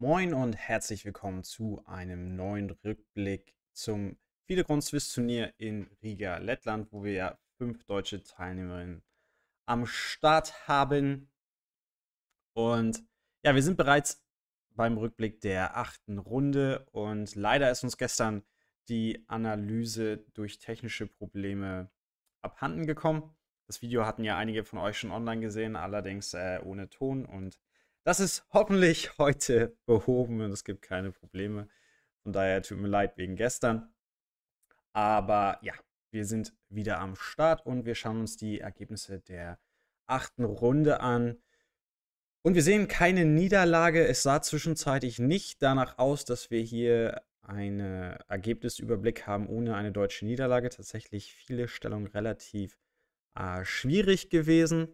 Moin und herzlich willkommen zu einem neuen Rückblick zum fide Swiss turnier in Riga, Lettland, wo wir ja fünf deutsche Teilnehmerinnen am Start haben. Und ja, wir sind bereits beim Rückblick der achten Runde und leider ist uns gestern die Analyse durch technische Probleme abhanden gekommen. Das Video hatten ja einige von euch schon online gesehen, allerdings äh, ohne Ton und das ist hoffentlich heute behoben und es gibt keine Probleme. Von daher tut mir leid wegen gestern. Aber ja, wir sind wieder am Start und wir schauen uns die Ergebnisse der achten Runde an. Und wir sehen keine Niederlage. Es sah zwischenzeitlich nicht danach aus, dass wir hier einen Ergebnisüberblick haben ohne eine deutsche Niederlage. Tatsächlich viele Stellungen relativ äh, schwierig gewesen.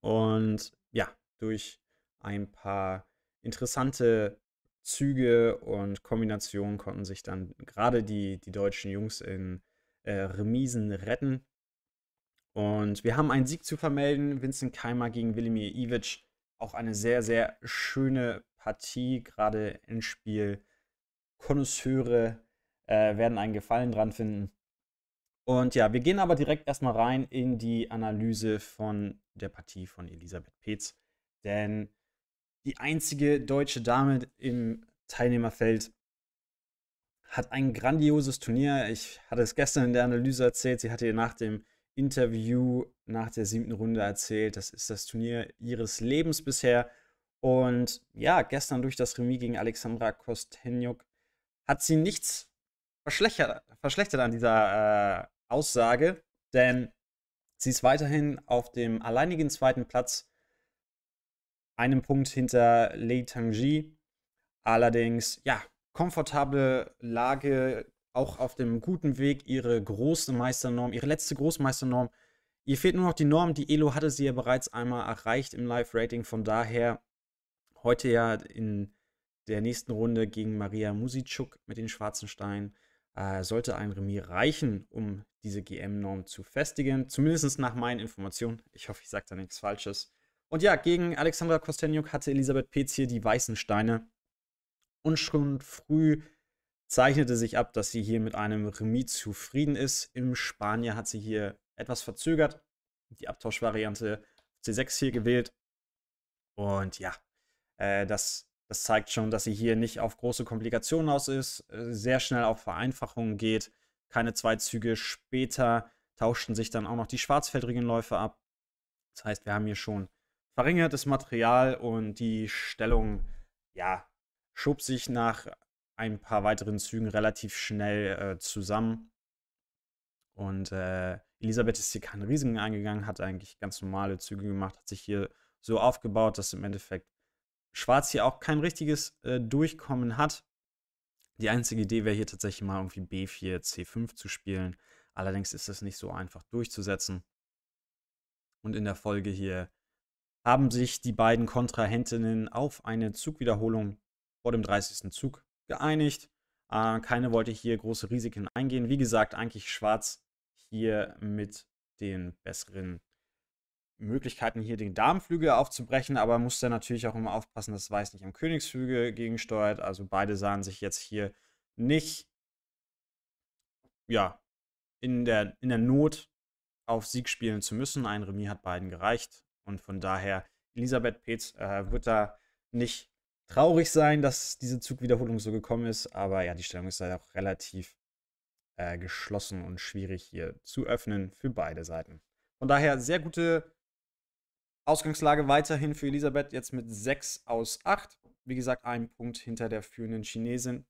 Und ja, durch ein paar interessante Züge und Kombinationen konnten sich dann gerade die, die deutschen Jungs in äh, Remisen retten. Und wir haben einen Sieg zu vermelden. Vincent Keimer gegen Wilimir Ivic. Auch eine sehr, sehr schöne Partie, gerade Endspiel. Konnoisseure äh, werden einen Gefallen dran finden. Und ja, wir gehen aber direkt erstmal rein in die Analyse von der Partie von Elisabeth Peetz. Denn die einzige deutsche Dame im Teilnehmerfeld hat ein grandioses Turnier. Ich hatte es gestern in der Analyse erzählt. Sie hatte ihr nach dem Interview nach der siebten Runde erzählt, das ist das Turnier ihres Lebens bisher. Und ja, gestern durch das Remis gegen Alexandra Kostenjuk hat sie nichts verschlechtert, verschlechtert an dieser äh, Aussage, denn sie ist weiterhin auf dem alleinigen zweiten Platz einem Punkt hinter Lei Tangji. Allerdings, ja, komfortable Lage, auch auf dem guten Weg, ihre große Meisternorm, ihre letzte Großmeisternorm. Ihr fehlt nur noch die Norm, die Elo hatte sie ja bereits einmal erreicht im Live-Rating, von daher heute ja in der nächsten Runde gegen Maria Musitschuk mit den schwarzen Steinen äh, sollte ein Remis reichen, um diese GM-Norm zu festigen, zumindest nach meinen Informationen. Ich hoffe, ich sage da nichts Falsches. Und ja, gegen Alexandra Kostenjuk hatte Elisabeth Petz hier die weißen Steine. Und schon früh zeichnete sich ab, dass sie hier mit einem Remis zufrieden ist. Im Spanier hat sie hier etwas verzögert, die Abtauschvariante C6 hier gewählt. Und ja, äh, das, das zeigt schon, dass sie hier nicht auf große Komplikationen aus ist, äh, sehr schnell auf Vereinfachungen geht. Keine zwei Züge später tauschten sich dann auch noch die schwarzfeldrigen Läufe ab. Das heißt, wir haben hier schon verringertes Material und die Stellung, ja, schob sich nach ein paar weiteren Zügen relativ schnell äh, zusammen. Und äh, Elisabeth ist hier keinen Risiken eingegangen, hat eigentlich ganz normale Züge gemacht, hat sich hier so aufgebaut, dass im Endeffekt Schwarz hier auch kein richtiges äh, Durchkommen hat. Die einzige Idee wäre hier tatsächlich mal irgendwie B4, C5 zu spielen. Allerdings ist das nicht so einfach durchzusetzen. Und in der Folge hier haben sich die beiden Kontrahentinnen auf eine Zugwiederholung vor dem 30. Zug geeinigt. Äh, keine wollte hier große Risiken eingehen. Wie gesagt, eigentlich schwarz hier mit den besseren Möglichkeiten, hier den Damenflügel aufzubrechen, aber muss natürlich auch immer aufpassen, dass Weiß nicht am Königsflügel gegensteuert. Also beide sahen sich jetzt hier nicht ja, in, der, in der Not auf Sieg spielen zu müssen. Ein Remis hat beiden gereicht. Und von daher, Elisabeth Peetz äh, wird da nicht traurig sein, dass diese Zugwiederholung so gekommen ist. Aber ja, die Stellung ist halt auch relativ äh, geschlossen und schwierig hier zu öffnen für beide Seiten. Von daher sehr gute Ausgangslage weiterhin für Elisabeth, jetzt mit 6 aus 8. Wie gesagt, ein Punkt hinter der führenden Chinesin.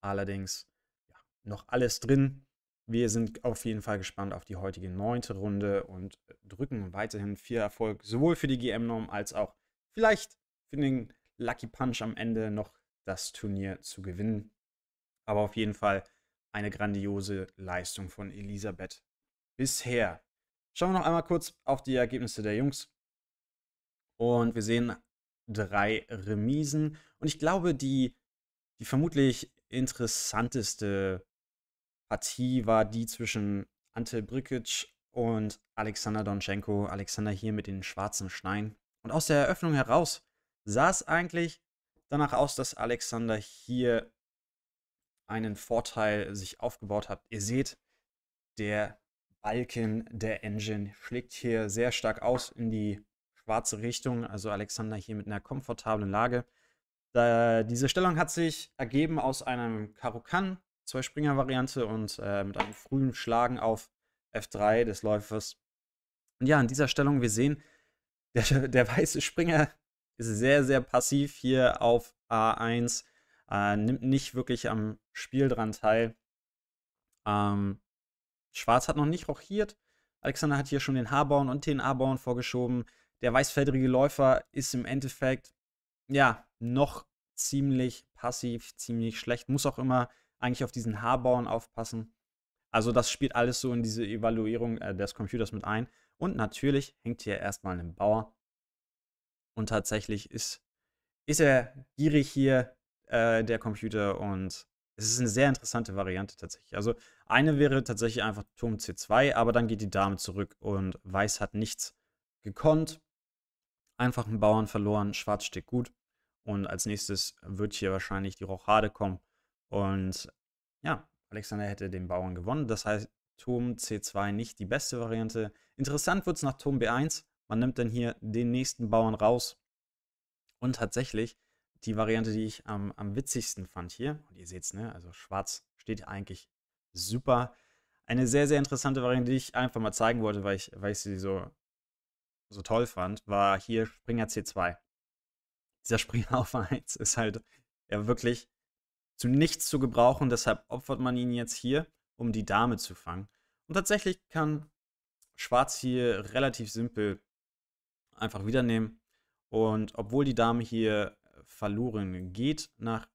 Allerdings ja, noch alles drin. Wir sind auf jeden Fall gespannt auf die heutige neunte Runde und drücken weiterhin viel Erfolg sowohl für die GM-Norm als auch vielleicht für den Lucky Punch am Ende noch das Turnier zu gewinnen. Aber auf jeden Fall eine grandiose Leistung von Elisabeth bisher. Schauen wir noch einmal kurz auf die Ergebnisse der Jungs. Und wir sehen drei Remisen. Und ich glaube, die, die vermutlich interessanteste Partie war die zwischen Ante Brückic und Alexander Donchenko. Alexander hier mit den schwarzen Stein. Und aus der Eröffnung heraus sah es eigentlich danach aus, dass Alexander hier einen Vorteil sich aufgebaut hat. Ihr seht, der Balken der Engine schlägt hier sehr stark aus in die schwarze Richtung. Also Alexander hier mit einer komfortablen Lage. Da, diese Stellung hat sich ergeben aus einem Karukan, Zwei-Springer-Variante und äh, mit einem frühen Schlagen auf F3 des Läufers. Und ja, in dieser Stellung, wir sehen, der, der weiße Springer ist sehr, sehr passiv hier auf A1, äh, nimmt nicht wirklich am Spiel dran teil. Ähm, Schwarz hat noch nicht rochiert. Alexander hat hier schon den H-Bauern und den A-Bauern vorgeschoben. Der weißfädrige Läufer ist im Endeffekt, ja, noch ziemlich passiv, ziemlich schlecht. Muss auch immer eigentlich auf diesen Haarborn aufpassen. Also das spielt alles so in diese Evaluierung äh, des Computers mit ein. Und natürlich hängt hier erstmal ein Bauer. Und tatsächlich ist, ist er gierig hier, äh, der Computer. Und es ist eine sehr interessante Variante tatsächlich. Also eine wäre tatsächlich einfach Turm C2, aber dann geht die Dame zurück und Weiß hat nichts gekonnt. Einfach einen Bauern verloren, Schwarz steht gut. Und als nächstes wird hier wahrscheinlich die Rochade kommen. Und ja, Alexander hätte den Bauern gewonnen. Das heißt, Turm C2 nicht die beste Variante. Interessant wird es nach Turm B1. Man nimmt dann hier den nächsten Bauern raus. Und tatsächlich die Variante, die ich am, am witzigsten fand hier, und ihr seht es, ne? also schwarz steht eigentlich super. Eine sehr, sehr interessante Variante, die ich einfach mal zeigen wollte, weil ich, weil ich sie so, so toll fand, war hier Springer C2. Dieser Springer auf 1 ist halt ja wirklich zu nichts zu gebrauchen, deshalb opfert man ihn jetzt hier, um die Dame zu fangen. Und tatsächlich kann Schwarz hier relativ simpel einfach wieder nehmen. Und obwohl die Dame hier äh, verloren geht nach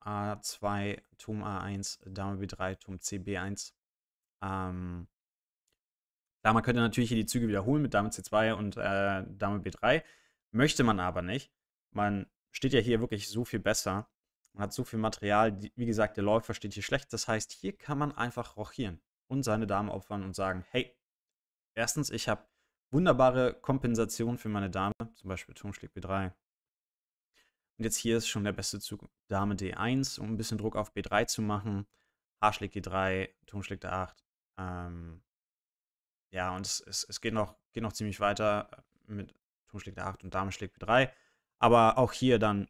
A2, Turm A1, Dame B3, Turm cb 1 Ähm, da man könnte natürlich hier die Züge wiederholen mit Dame C2 und äh, Dame B3. Möchte man aber nicht. Man steht ja hier wirklich so viel besser. Man hat so viel Material, wie gesagt, der Läufer steht hier schlecht. Das heißt, hier kann man einfach rochieren und seine Dame opfern und sagen, hey, erstens, ich habe wunderbare Kompensation für meine Dame, zum Beispiel Turm schlägt B3. Und jetzt hier ist schon der beste Zug Dame D1, um ein bisschen Druck auf B3 zu machen. H schlägt G3, Turm schlägt d 8 Ähm, ja, und es, es, es, geht, noch, geht noch ziemlich weiter mit Turm schlägt d 8 und Dame schlägt B3. Aber auch hier dann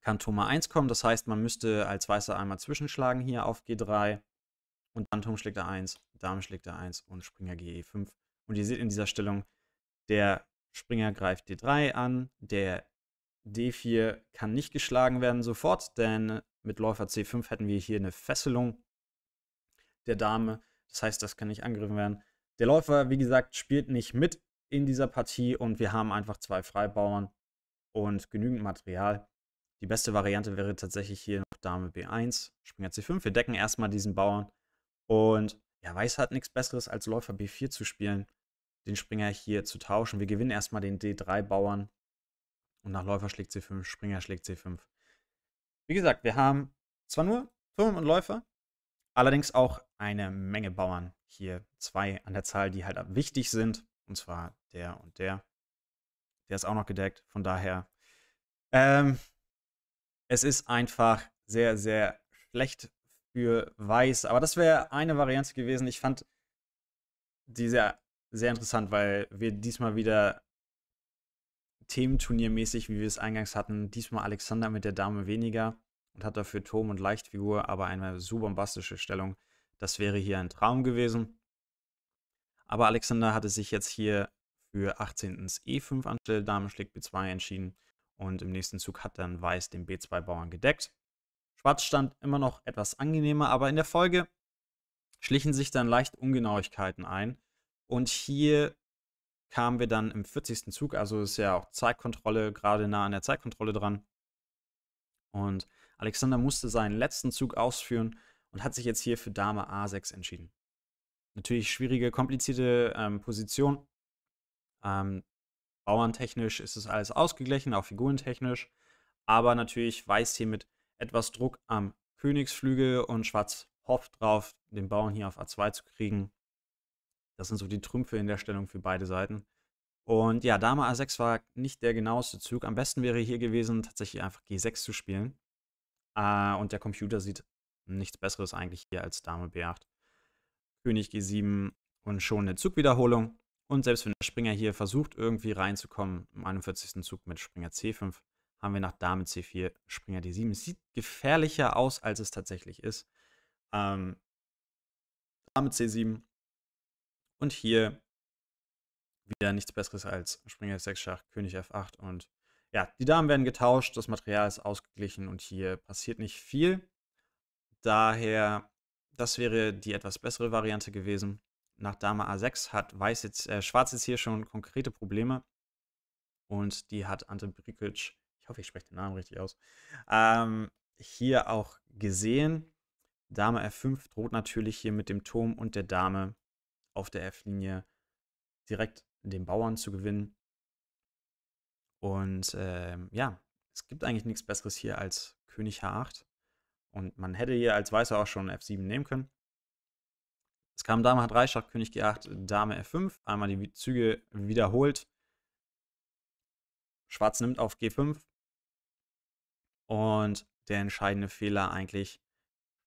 kann Turm A1 kommen. Das heißt, man müsste als Weißer einmal zwischenschlagen hier auf G3. Und dann Turm schlägt A1, Dame schlägt A1 und Springer GE5. Und ihr seht in dieser Stellung, der Springer greift D3 an, der D4 kann nicht geschlagen werden sofort, denn mit Läufer C5 hätten wir hier eine Fesselung der Dame. Das heißt, das kann nicht angegriffen werden. Der Läufer, wie gesagt, spielt nicht mit in dieser Partie und wir haben einfach zwei Freibauern und genügend Material, die beste Variante wäre tatsächlich hier noch Dame B1, Springer C5. Wir decken erstmal diesen Bauern. Und ja, Weiß hat nichts Besseres als Läufer B4 zu spielen, den Springer hier zu tauschen. Wir gewinnen erstmal den D3-Bauern. Und nach Läufer schlägt C5, Springer schlägt C5. Wie gesagt, wir haben zwar nur Türme und Läufer, allerdings auch eine Menge Bauern hier. Zwei an der Zahl, die halt wichtig sind. Und zwar der und der. Der ist auch noch gedeckt. Von daher ähm, es ist einfach sehr, sehr schlecht für Weiß. Aber das wäre eine Variante gewesen. Ich fand die sehr, sehr interessant, weil wir diesmal wieder Thementurniermäßig, wie wir es eingangs hatten, diesmal Alexander mit der Dame weniger und hat dafür Turm und Leichtfigur, aber eine so bombastische Stellung. Das wäre hier ein Traum gewesen. Aber Alexander hatte sich jetzt hier für 18. E5 anstelle Dame schlägt B2 entschieden. Und im nächsten Zug hat dann Weiß den B2-Bauern gedeckt. Schwarz stand immer noch etwas angenehmer, aber in der Folge schlichen sich dann leicht Ungenauigkeiten ein. Und hier kamen wir dann im 40. Zug, also ist ja auch Zeitkontrolle, gerade nah an der Zeitkontrolle dran. Und Alexander musste seinen letzten Zug ausführen und hat sich jetzt hier für Dame A6 entschieden. Natürlich schwierige, komplizierte ähm, Position. Ähm, Bauerntechnisch ist es alles ausgeglichen, auch figurentechnisch. Aber natürlich weiß hier mit etwas Druck am Königsflügel und Schwarz hofft drauf, den Bauern hier auf A2 zu kriegen. Das sind so die Trümpfe in der Stellung für beide Seiten. Und ja, Dame A6 war nicht der genaueste Zug. Am besten wäre hier gewesen, tatsächlich einfach G6 zu spielen. Äh, und der Computer sieht nichts Besseres eigentlich hier als Dame B8. König G7 und schon eine Zugwiederholung. Und selbst wenn der Springer hier versucht, irgendwie reinzukommen, im 41. Zug mit Springer C5, haben wir nach Dame C4, Springer D7. Es sieht gefährlicher aus, als es tatsächlich ist. Ähm, Dame C7. Und hier wieder nichts Besseres als Springer F6 Schach, König F8. Und ja, die Damen werden getauscht, das Material ist ausgeglichen und hier passiert nicht viel. Daher, das wäre die etwas bessere Variante gewesen nach Dame A6 hat Weiß jetzt, äh, Schwarz jetzt hier schon konkrete Probleme. Und die hat Ante Brikic, ich hoffe, ich spreche den Namen richtig aus, ähm, hier auch gesehen. Dame F5 droht natürlich hier mit dem Turm und der Dame auf der F-Linie direkt den Bauern zu gewinnen. Und äh, ja, es gibt eigentlich nichts Besseres hier als König H8. Und man hätte hier als Weißer auch schon F7 nehmen können. Es kam Dame H3, Schach König G8, Dame F5, einmal die Züge wiederholt. Schwarz nimmt auf G5. Und der entscheidende Fehler eigentlich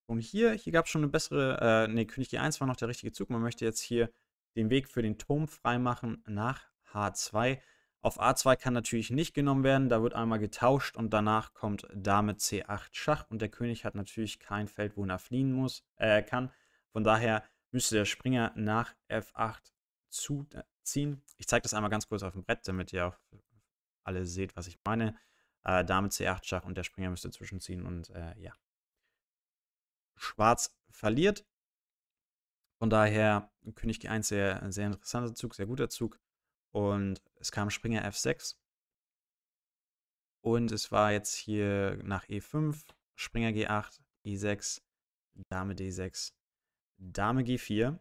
und hier, hier gab es schon eine bessere, äh, nee, König G1 war noch der richtige Zug. Man möchte jetzt hier den Weg für den Turm freimachen nach H2. Auf A2 kann natürlich nicht genommen werden, da wird einmal getauscht und danach kommt Dame C8 Schach und der König hat natürlich kein Feld, wo er fliehen muss, äh, kann. Von daher müsste der Springer nach F8 zuziehen. Ich zeige das einmal ganz kurz auf dem Brett, damit ihr auch alle seht, was ich meine. Äh, Dame C8 Schach und der Springer müsste zwischenziehen und äh, ja. Schwarz verliert. Von daher König G1 sehr, sehr interessanter Zug, sehr guter Zug. Und es kam Springer F6. Und es war jetzt hier nach E5, Springer G8, E6, Dame D6, Dame G4.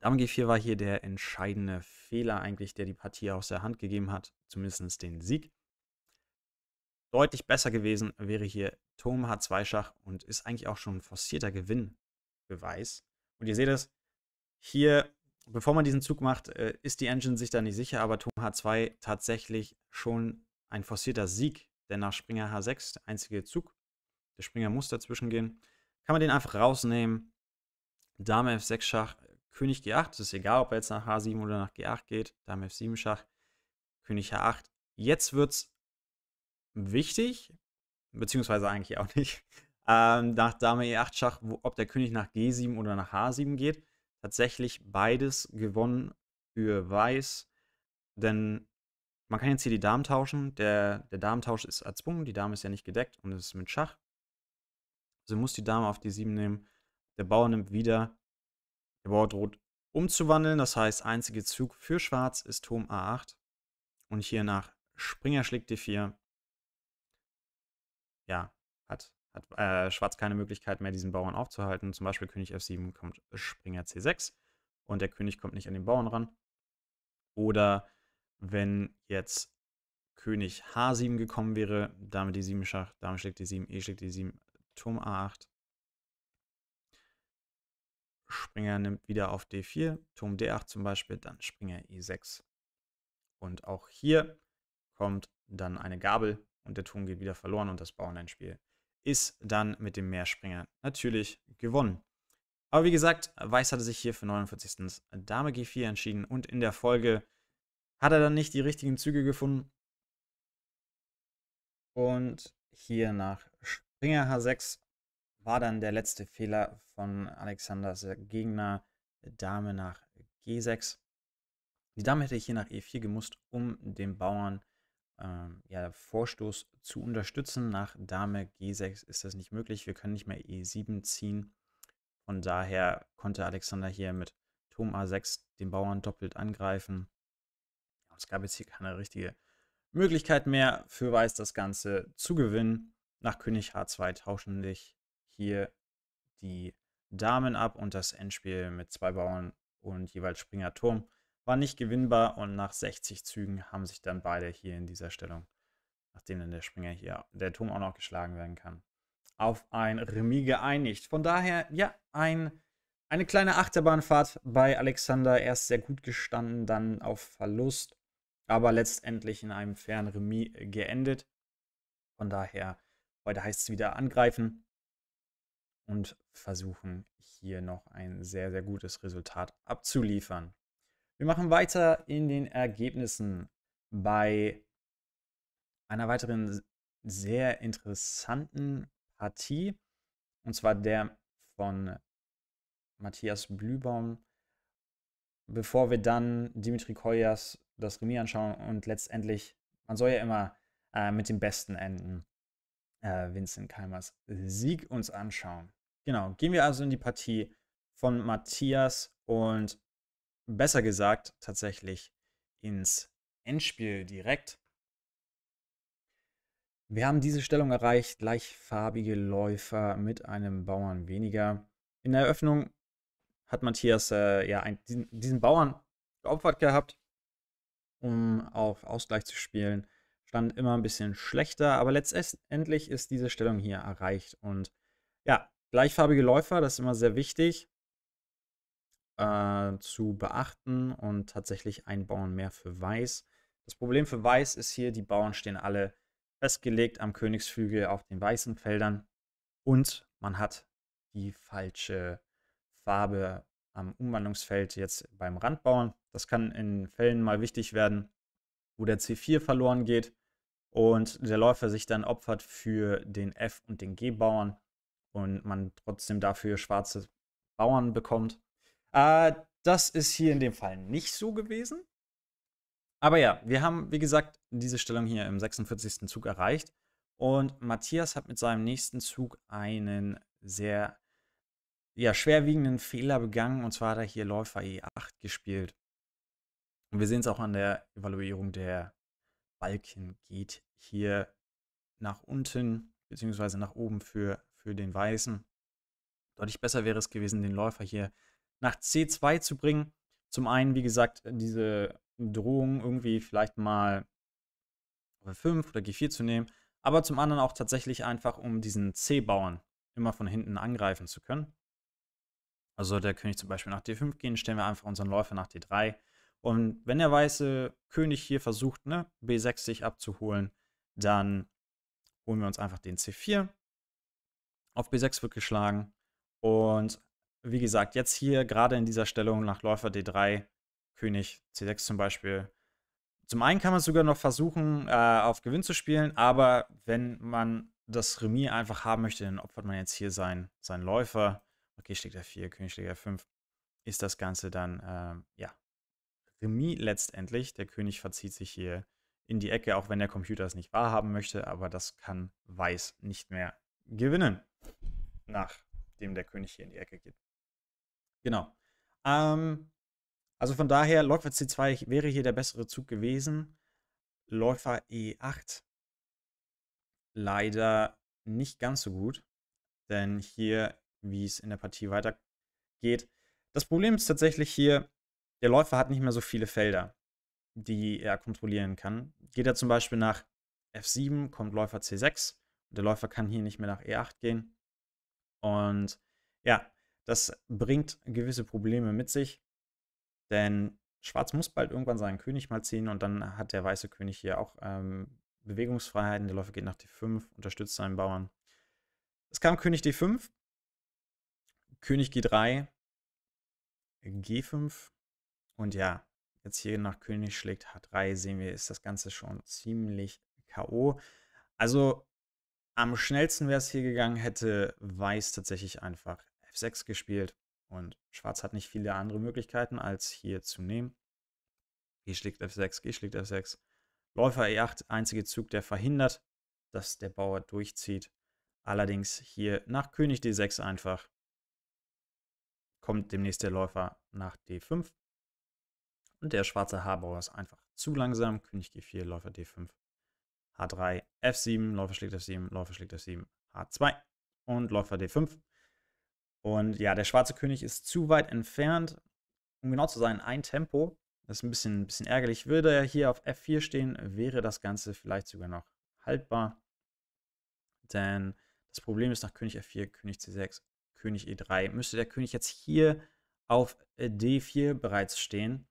Dame G4 war hier der entscheidende Fehler eigentlich, der die Partie aus der Hand gegeben hat, zumindest den Sieg. Deutlich besser gewesen wäre hier Turm H2 Schach und ist eigentlich auch schon ein forcierter Gewinnbeweis. Und ihr seht es, hier, bevor man diesen Zug macht, äh, ist die Engine sich da nicht sicher, aber Turm H2 tatsächlich schon ein forcierter Sieg, denn nach Springer H6, der einzige Zug, der Springer muss dazwischen gehen, kann man den einfach rausnehmen Dame F6 Schach, König G8. es ist egal, ob er jetzt nach H7 oder nach G8 geht. Dame F7 Schach, König H8. Jetzt wird es wichtig, beziehungsweise eigentlich auch nicht, ähm, nach Dame E8 Schach, wo, ob der König nach G7 oder nach H7 geht. Tatsächlich beides gewonnen für Weiß, denn man kann jetzt hier die Damen tauschen. Der, der Damentausch ist erzwungen, die Dame ist ja nicht gedeckt und es ist mit Schach. Also muss die Dame auf die 7 nehmen der Bauer nimmt wieder. Der Bauer droht umzuwandeln. Das heißt, einziger Zug für Schwarz ist Turm A8. Und hier nach Springer schlägt D4. Ja, hat, hat äh, Schwarz keine Möglichkeit mehr, diesen Bauern aufzuhalten. Zum Beispiel König F7 kommt Springer C6 und der König kommt nicht an den Bauern ran. Oder wenn jetzt König H7 gekommen wäre, Dame D7 Schach, Dame schlägt D7, E schlägt D7, Turm A8, Springer nimmt wieder auf D4, Turm D8 zum Beispiel, dann Springer E6. Und auch hier kommt dann eine Gabel und der Turm geht wieder verloren und das Bauerneinspiel ist dann mit dem Mehrspringer natürlich gewonnen. Aber wie gesagt, Weiß hatte sich hier für 49. Dame G4 entschieden und in der Folge hat er dann nicht die richtigen Züge gefunden. Und hier nach Springer H6 war dann der letzte Fehler von Alexanders Gegner, Dame nach G6. Die Dame hätte ich hier nach E4 gemusst, um den Bauern ähm, ja, Vorstoß zu unterstützen. Nach Dame G6 ist das nicht möglich. Wir können nicht mehr E7 ziehen. Von daher konnte Alexander hier mit Turm A6 den Bauern doppelt angreifen. Es gab jetzt hier keine richtige Möglichkeit mehr für Weiß, das Ganze zu gewinnen. Nach König H2 tauschen sich hier die Damen ab und das Endspiel mit zwei Bauern und jeweils Springer Turm war nicht gewinnbar und nach 60 Zügen haben sich dann beide hier in dieser Stellung, nachdem dann der Springer hier, der Turm auch noch geschlagen werden kann, auf ein Remis geeinigt. Von daher, ja, ein, eine kleine Achterbahnfahrt bei Alexander, erst sehr gut gestanden, dann auf Verlust, aber letztendlich in einem fairen Remis geendet. Von daher, heute heißt es wieder angreifen und versuchen hier noch ein sehr, sehr gutes Resultat abzuliefern. Wir machen weiter in den Ergebnissen bei einer weiteren sehr interessanten Partie, und zwar der von Matthias Blübaum, bevor wir dann Dimitri Koyas das Remis anschauen und letztendlich, man soll ja immer äh, mit dem Besten enden, äh, Vincent Keimers Sieg uns anschauen. Genau, gehen wir also in die Partie von Matthias und besser gesagt tatsächlich ins Endspiel direkt. Wir haben diese Stellung erreicht, gleichfarbige Läufer mit einem Bauern weniger. In der Eröffnung hat Matthias äh, ja einen, diesen, diesen Bauern geopfert gehabt, um auf Ausgleich zu spielen. Stand immer ein bisschen schlechter, aber letztendlich ist diese Stellung hier erreicht und ja, Gleichfarbige Läufer, das ist immer sehr wichtig äh, zu beachten und tatsächlich ein Bauern mehr für Weiß. Das Problem für Weiß ist hier, die Bauern stehen alle festgelegt am Königsflügel auf den weißen Feldern und man hat die falsche Farbe am Umwandlungsfeld jetzt beim Randbauern. Das kann in Fällen mal wichtig werden, wo der C4 verloren geht und der Läufer sich dann opfert für den F- und den G-Bauern und man trotzdem dafür schwarze Bauern bekommt. Äh, das ist hier in dem Fall nicht so gewesen. Aber ja, wir haben, wie gesagt, diese Stellung hier im 46. Zug erreicht. Und Matthias hat mit seinem nächsten Zug einen sehr ja, schwerwiegenden Fehler begangen. Und zwar hat er hier Läufer E8 gespielt. Und wir sehen es auch an der Evaluierung. Der Balken geht hier nach unten beziehungsweise nach oben für für den Weißen. Deutlich besser wäre es gewesen, den Läufer hier nach C2 zu bringen. Zum einen, wie gesagt, diese Drohung irgendwie vielleicht mal auf 5 oder G4 zu nehmen, aber zum anderen auch tatsächlich einfach, um diesen C-Bauern immer von hinten angreifen zu können. Also der König zum Beispiel nach D5 gehen, stellen wir einfach unseren Läufer nach D3. Und wenn der weiße König hier versucht, ne, B6 sich abzuholen, dann holen wir uns einfach den C4 auf B6 wird geschlagen. Und wie gesagt, jetzt hier gerade in dieser Stellung nach Läufer D3, König C6 zum Beispiel. Zum einen kann man sogar noch versuchen, äh, auf Gewinn zu spielen, aber wenn man das Remis einfach haben möchte, dann opfert man jetzt hier seinen, seinen Läufer. Okay, schlägt F4, König schlägt F5. Ist das Ganze dann, äh, ja, Remis letztendlich. Der König verzieht sich hier in die Ecke, auch wenn der Computer es nicht wahrhaben möchte, aber das kann Weiß nicht mehr gewinnen nachdem der König hier in die Ecke geht. Genau. Ähm, also von daher, Läufer C2 wäre hier der bessere Zug gewesen. Läufer E8 leider nicht ganz so gut, denn hier, wie es in der Partie weitergeht, das Problem ist tatsächlich hier, der Läufer hat nicht mehr so viele Felder, die er kontrollieren kann. Geht er zum Beispiel nach F7, kommt Läufer C6 und der Läufer kann hier nicht mehr nach E8 gehen. Und ja, das bringt gewisse Probleme mit sich, denn Schwarz muss bald irgendwann seinen König mal ziehen und dann hat der weiße König hier auch ähm, Bewegungsfreiheiten. Der Läufer geht nach D5, unterstützt seinen Bauern. Es kam König D5, König G3, G5 und ja, jetzt hier nach König schlägt H3 sehen wir, ist das Ganze schon ziemlich K.O. Also am schnellsten wäre es hier gegangen, hätte Weiß tatsächlich einfach F6 gespielt. Und Schwarz hat nicht viele andere Möglichkeiten, als hier zu nehmen. G schlägt F6, G schlägt F6. Läufer E8, einziger Zug, der verhindert, dass der Bauer durchzieht. Allerdings hier nach König D6 einfach kommt demnächst der Läufer nach D5. Und der schwarze H-Bauer ist einfach zu langsam. König G4, Läufer D5. H3, F7, Läufer schlägt F7, Läufer schlägt F7, H2 und Läufer D5. Und ja, der schwarze König ist zu weit entfernt, um genau zu sein, ein Tempo. Das ist ein bisschen, ein bisschen ärgerlich. Würde er hier auf F4 stehen, wäre das Ganze vielleicht sogar noch haltbar. Denn das Problem ist nach König F4, König C6, König E3. Müsste der König jetzt hier auf äh, D4 bereits stehen,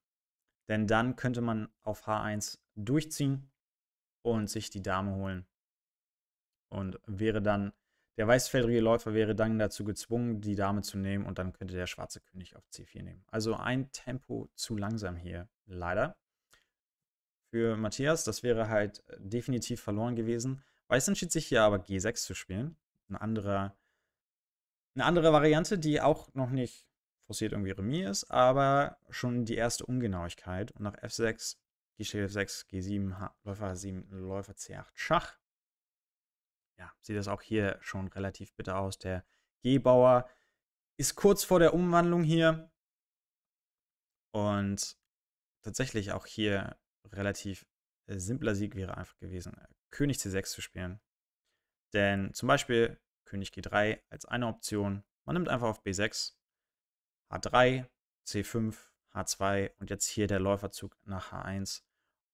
denn dann könnte man auf H1 durchziehen und sich die Dame holen. Und wäre dann, der weißfeldrige Läufer wäre dann dazu gezwungen, die Dame zu nehmen und dann könnte der schwarze König auf C4 nehmen. Also ein Tempo zu langsam hier, leider. Für Matthias, das wäre halt äh, definitiv verloren gewesen. Weiß entschied sich hier aber G6 zu spielen. Eine andere, eine andere Variante, die auch noch nicht forciert irgendwie Remis ist, aber schon die erste Ungenauigkeit. Und nach F6 G 6, G7, H Läufer 7 Läufer C8, Schach. Ja, sieht das auch hier schon relativ bitter aus. Der G-Bauer ist kurz vor der Umwandlung hier. Und tatsächlich auch hier relativ äh, simpler Sieg wäre einfach gewesen, äh, König C6 zu spielen. Denn zum Beispiel König G3 als eine Option. Man nimmt einfach auf B6, H3, C5, H2 und jetzt hier der Läuferzug nach H1.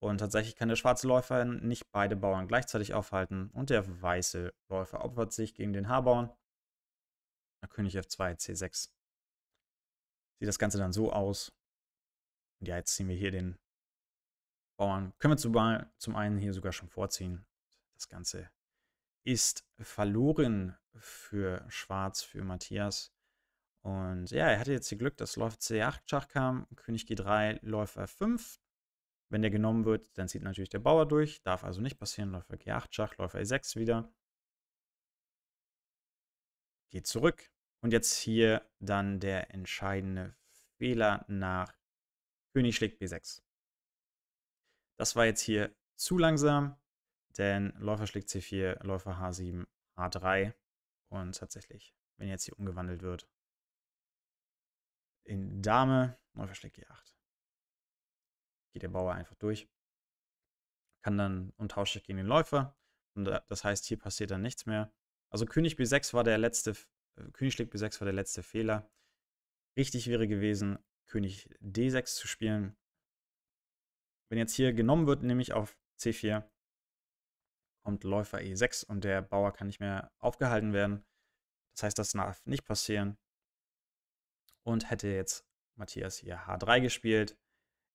Und tatsächlich kann der schwarze Läufer nicht beide Bauern gleichzeitig aufhalten und der weiße Läufer opfert sich gegen den H-Bauern. König F2, C6. Sieht das Ganze dann so aus. Und ja, jetzt ziehen wir hier den Bauern. Können wir zum, einen hier sogar schon vorziehen. Das Ganze ist verloren für Schwarz, für Matthias. Und ja, er hatte jetzt hier Glück, dass Läufer C8 Schach kam, König G3, Läufer 5. Wenn der genommen wird, dann zieht natürlich der Bauer durch, darf also nicht passieren. Läufer G8 Schach, Läufer E6 wieder. Geht zurück. Und jetzt hier dann der entscheidende Fehler nach König schlägt B6. Das war jetzt hier zu langsam, denn Läufer schlägt C4, Läufer H7, H3 und tatsächlich, wenn jetzt hier umgewandelt wird, in Dame, Läufer schlägt G8 geht der Bauer einfach durch, kann dann und tauscht sich gegen den Läufer. Und das heißt, hier passiert dann nichts mehr. Also König B6 war der letzte, äh, König schlägt B6 war der letzte Fehler. Richtig wäre gewesen, König D6 zu spielen. Wenn jetzt hier genommen wird, nämlich auf C4, kommt Läufer E6 und der Bauer kann nicht mehr aufgehalten werden. Das heißt, das darf nicht passieren. Und hätte jetzt Matthias hier H3 gespielt,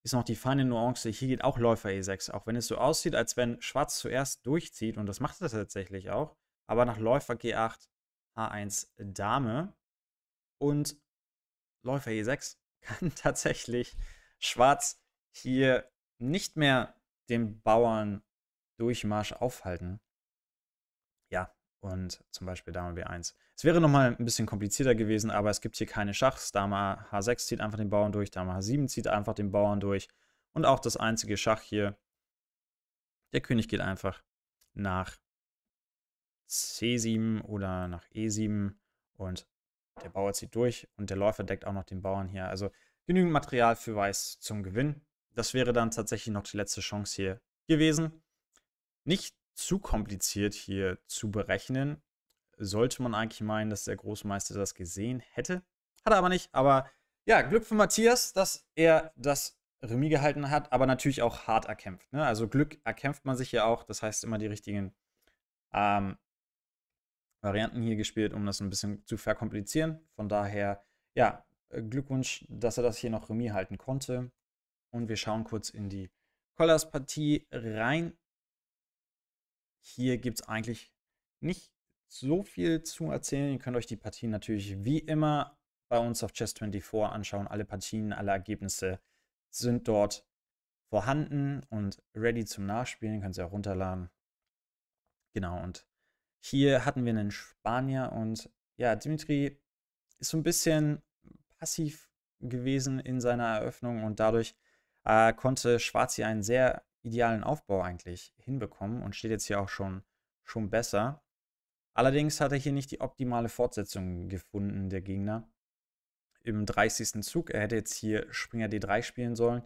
ist noch die feine Nuance. Hier geht auch Läufer E6, auch wenn es so aussieht, als wenn Schwarz zuerst durchzieht, und das macht es tatsächlich auch, aber nach Läufer G8, H1 Dame und Läufer E6 kann tatsächlich Schwarz hier nicht mehr den Bauern Durchmarsch aufhalten und zum Beispiel Dame B1. Es wäre nochmal ein bisschen komplizierter gewesen, aber es gibt hier keine Schachs. Dame H6 zieht einfach den Bauern durch, Dame H7 zieht einfach den Bauern durch. Und auch das einzige Schach hier, der König geht einfach nach C7 oder nach E7 und der Bauer zieht durch und der Läufer deckt auch noch den Bauern hier. Also genügend Material für Weiß zum Gewinn. Das wäre dann tatsächlich noch die letzte Chance hier gewesen. Nicht zu kompliziert hier zu berechnen. Sollte man eigentlich meinen, dass der Großmeister das gesehen hätte. Hat er aber nicht. Aber ja, Glück für Matthias, dass er das Remis gehalten hat, aber natürlich auch hart erkämpft. Ne? Also Glück erkämpft man sich ja auch. Das heißt, immer die richtigen ähm, Varianten hier gespielt, um das ein bisschen zu verkomplizieren. Von daher, ja, Glückwunsch, dass er das hier noch Remis halten konnte. Und wir schauen kurz in die Collars-Partie rein. Hier gibt es eigentlich nicht so viel zu erzählen. Ihr könnt euch die Partien natürlich wie immer bei uns auf Chess24 anschauen. Alle Partien, alle Ergebnisse sind dort vorhanden und ready zum Nachspielen. Könnt ihr auch runterladen. Genau, und hier hatten wir einen Spanier und ja, Dimitri ist so ein bisschen passiv gewesen in seiner Eröffnung und dadurch äh, konnte Schwarz hier einen sehr idealen Aufbau eigentlich hinbekommen und steht jetzt hier auch schon, schon besser. Allerdings hat er hier nicht die optimale Fortsetzung gefunden, der Gegner. Im 30. Zug, er hätte jetzt hier Springer D3 spielen sollen.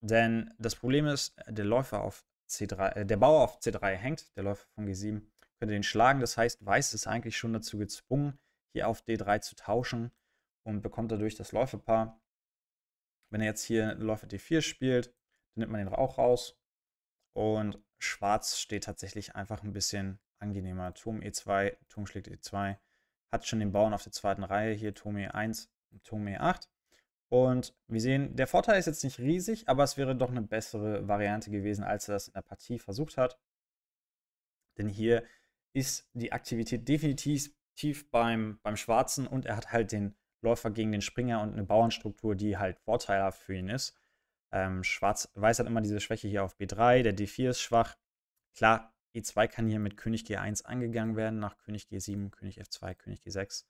Denn das Problem ist, der Läufer auf C3, äh, der Bauer auf C3 hängt, der Läufer von G7 könnte den schlagen. Das heißt, Weiß ist eigentlich schon dazu gezwungen, hier auf D3 zu tauschen und bekommt dadurch das Läuferpaar. Wenn er jetzt hier Läufer D4 spielt, dann nimmt man den Rauch raus. Und schwarz steht tatsächlich einfach ein bisschen angenehmer. Turm E2, Turm schlägt E2. Hat schon den Bauern auf der zweiten Reihe. Hier Turm E1, Turm E8. Und wir sehen, der Vorteil ist jetzt nicht riesig, aber es wäre doch eine bessere Variante gewesen, als er das in der Partie versucht hat. Denn hier ist die Aktivität definitiv tief beim, beim Schwarzen und er hat halt den Läufer gegen den Springer und eine Bauernstruktur, die halt vorteilhaft für ihn ist. Ähm, Schwarz-Weiß hat immer diese Schwäche hier auf B3, der D4 ist schwach. Klar, E2 kann hier mit König G1 angegangen werden, nach König G7, König F2, König G6.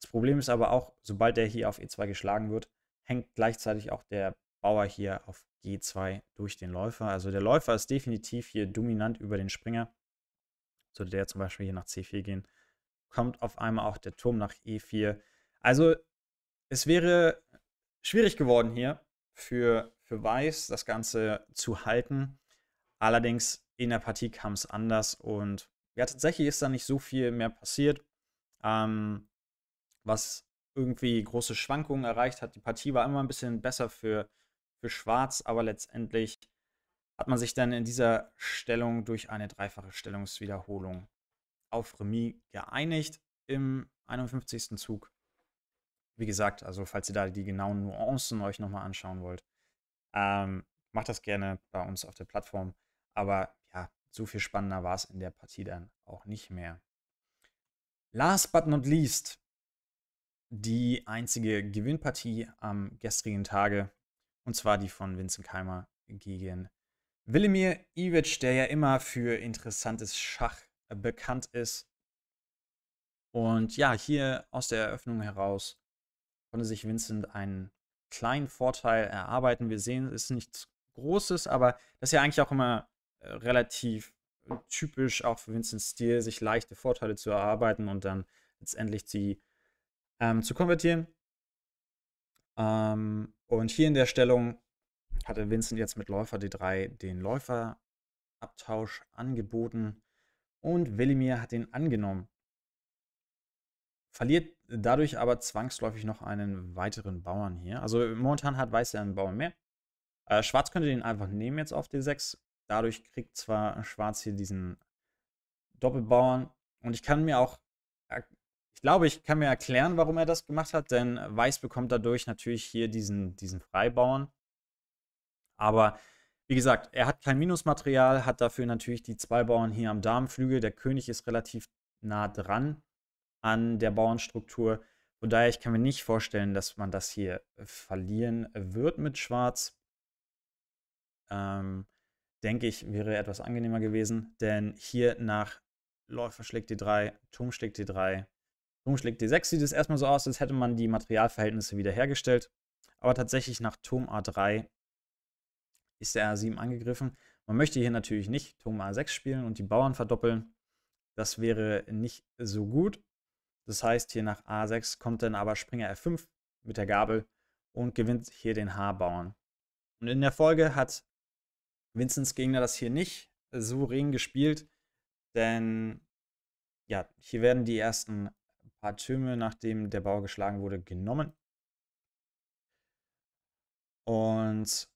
Das Problem ist aber auch, sobald der hier auf E2 geschlagen wird, hängt gleichzeitig auch der Bauer hier auf G2 durch den Läufer. Also der Läufer ist definitiv hier dominant über den Springer. Sollte der zum Beispiel hier nach C4 gehen, kommt auf einmal auch der Turm nach E4. Also es wäre schwierig geworden hier für für Weiß, das Ganze zu halten. Allerdings in der Partie kam es anders und ja, tatsächlich ist da nicht so viel mehr passiert, ähm, was irgendwie große Schwankungen erreicht hat. Die Partie war immer ein bisschen besser für, für Schwarz, aber letztendlich hat man sich dann in dieser Stellung durch eine dreifache Stellungswiederholung auf Remis geeinigt im 51. Zug. Wie gesagt, also falls ihr da die genauen Nuancen euch nochmal anschauen wollt, ähm, macht das gerne bei uns auf der Plattform. Aber ja, so viel spannender war es in der Partie dann auch nicht mehr. Last but not least, die einzige Gewinnpartie am gestrigen Tage, und zwar die von Vincent Keimer gegen Willemir Iwitsch, der ja immer für interessantes Schach bekannt ist. Und ja, hier aus der Eröffnung heraus konnte sich Vincent einen kleinen Vorteil erarbeiten. Wir sehen, es ist nichts Großes, aber das ist ja eigentlich auch immer äh, relativ äh, typisch, auch für Vincent Steele, sich leichte Vorteile zu erarbeiten und dann letztendlich sie ähm, zu konvertieren. Ähm, und hier in der Stellung hatte Vincent jetzt mit Läufer D3 den Läuferabtausch angeboten und Willimir hat ihn angenommen. Verliert dadurch aber zwangsläufig noch einen weiteren Bauern hier. Also momentan hat Weiß ja einen Bauern mehr. Äh, Schwarz könnte den einfach nehmen jetzt auf D6. Dadurch kriegt zwar Schwarz hier diesen Doppelbauern. Und ich kann mir auch, ich glaube, ich kann mir erklären, warum er das gemacht hat, denn Weiß bekommt dadurch natürlich hier diesen, diesen Freibauern. Aber wie gesagt, er hat kein Minusmaterial, hat dafür natürlich die zwei Bauern hier am Damenflügel. Der König ist relativ nah dran an der Bauernstruktur. Von daher, ich kann mir nicht vorstellen, dass man das hier äh, verlieren wird mit Schwarz. Ähm, denke ich, wäre etwas angenehmer gewesen, denn hier nach Läufer schlägt D3, Turm schlägt D3, Turm schlägt D6 sieht es erstmal so aus, als hätte man die Materialverhältnisse wiederhergestellt. Aber tatsächlich nach Turm A3 ist der A7 angegriffen. Man möchte hier natürlich nicht Turm A6 spielen und die Bauern verdoppeln. Das wäre nicht so gut. Das heißt, hier nach A6 kommt dann aber Springer F5 mit der Gabel und gewinnt hier den H-Bauern. Und in der Folge hat Vincents Gegner das hier nicht souverän gespielt, denn ja, hier werden die ersten paar Türme, nachdem der Bau geschlagen wurde, genommen. Und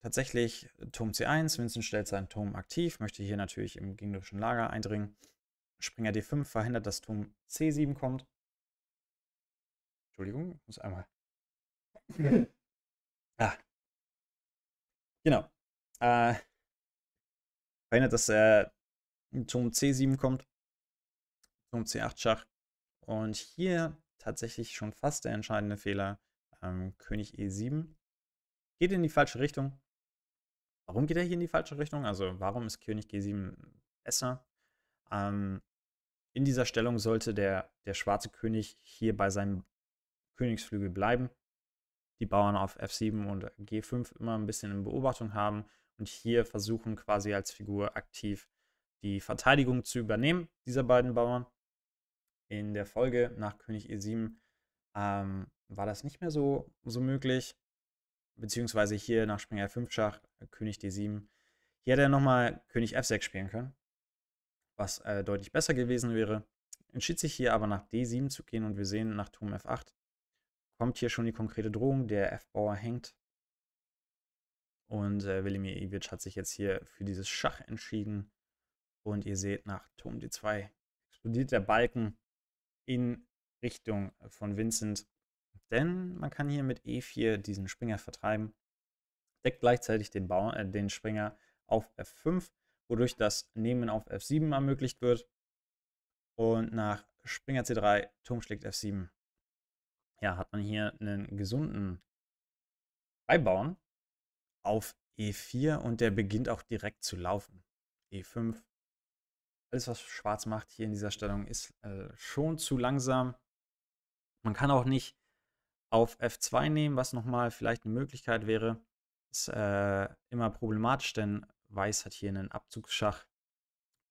tatsächlich Turm C1, Vincent stellt seinen Turm aktiv, möchte hier natürlich im gegnerischen Lager eindringen. Springer D5 verhindert, dass Turm C7 kommt. Entschuldigung, ich muss einmal. ah. Genau. Äh, verhindert, dass äh, Turm C7 kommt. Turm C8 Schach. Und hier tatsächlich schon fast der entscheidende Fehler. Ähm, König E7 geht in die falsche Richtung. Warum geht er hier in die falsche Richtung? Also warum ist König G7 besser? Ähm, in dieser Stellung sollte der, der schwarze König hier bei seinem Königsflügel bleiben. Die Bauern auf F7 und G5 immer ein bisschen in Beobachtung haben und hier versuchen quasi als Figur aktiv die Verteidigung zu übernehmen dieser beiden Bauern. In der Folge nach König E7 ähm, war das nicht mehr so, so möglich. Beziehungsweise hier nach Springer F5 Schach, äh, König D7. Hier hätte er nochmal König F6 spielen können was äh, deutlich besser gewesen wäre. Entschied sich hier aber nach D7 zu gehen und wir sehen nach Turm F8 kommt hier schon die konkrete Drohung, der F-Bauer hängt. Und äh, Wilimir Iwitsch hat sich jetzt hier für dieses Schach entschieden. Und ihr seht, nach Turm D2 explodiert der Balken in Richtung von Vincent. Denn man kann hier mit E4 diesen Springer vertreiben, deckt gleichzeitig den, Bauer, äh, den Springer auf F5 wodurch das Nehmen auf F7 ermöglicht wird. Und nach Springer C3, Turm schlägt F7, ja, hat man hier einen gesunden Beibauen auf E4 und der beginnt auch direkt zu laufen. E5. Alles, was schwarz macht hier in dieser Stellung, ist äh, schon zu langsam. Man kann auch nicht auf F2 nehmen, was nochmal vielleicht eine Möglichkeit wäre. Ist äh, immer problematisch, denn Weiß hat hier einen Abzugsschach,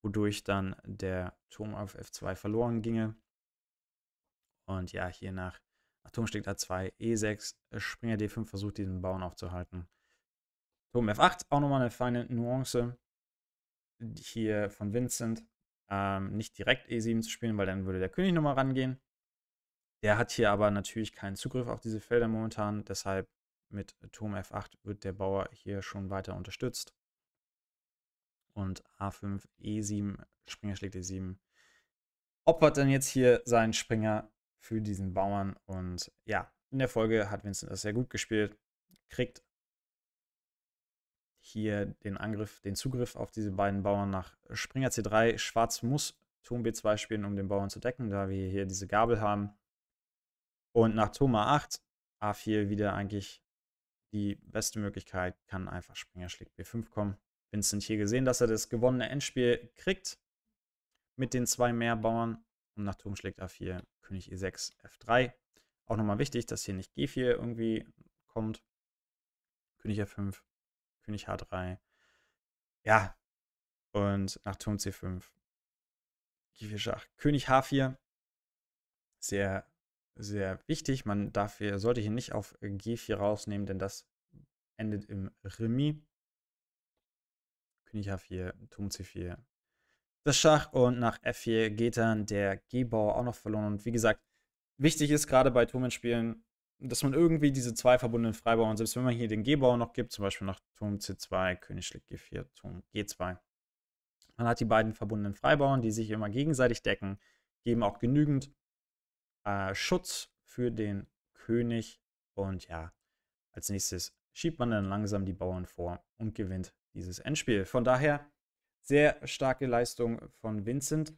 wodurch dann der Turm auf F2 verloren ginge. Und ja, hier nach Turm schlägt A2, E6, Springer D5 versucht diesen Bauern aufzuhalten. Turm F8, auch nochmal eine feine Nuance hier von Vincent. Ähm, nicht direkt E7 zu spielen, weil dann würde der König nochmal rangehen. Der hat hier aber natürlich keinen Zugriff auf diese Felder momentan, deshalb mit Turm F8 wird der Bauer hier schon weiter unterstützt und A5, E7, Springer schlägt E7. Opfert dann jetzt hier seinen Springer für diesen Bauern und ja, in der Folge hat Vincent das sehr gut gespielt, kriegt hier den Angriff, den Zugriff auf diese beiden Bauern nach Springer C3. Schwarz muss Turm B2 spielen, um den Bauern zu decken, da wir hier diese Gabel haben. Und nach Turm A8, A4 wieder eigentlich die beste Möglichkeit, kann einfach Springer schlägt B5 kommen. Vincent hier gesehen, dass er das gewonnene Endspiel kriegt mit den zwei Mehrbauern. Und nach Turm schlägt A4, König E6, F3. Auch nochmal wichtig, dass hier nicht G4 irgendwie kommt. König F5, König H3. Ja. Und nach Turm C5, G4 Schach, König H4. Sehr, sehr wichtig. Man darf hier, sollte hier nicht auf G4 rausnehmen, denn das endet im Remis. König H4, Turm C4. Das Schach und nach F4 geht dann der G-Bauer auch noch verloren. Und wie gesagt, wichtig ist gerade bei Turmenspielen, dass man irgendwie diese zwei verbundenen Freibauern, selbst wenn man hier den G-Bauer noch gibt, zum Beispiel nach Turm C2, König schlägt G4, Turm G2. Man hat die beiden verbundenen Freibauern, die sich immer gegenseitig decken, geben auch genügend äh, Schutz für den König. Und ja, als nächstes schiebt man dann langsam die Bauern vor und gewinnt dieses Endspiel. Von daher sehr starke Leistung von Vincent.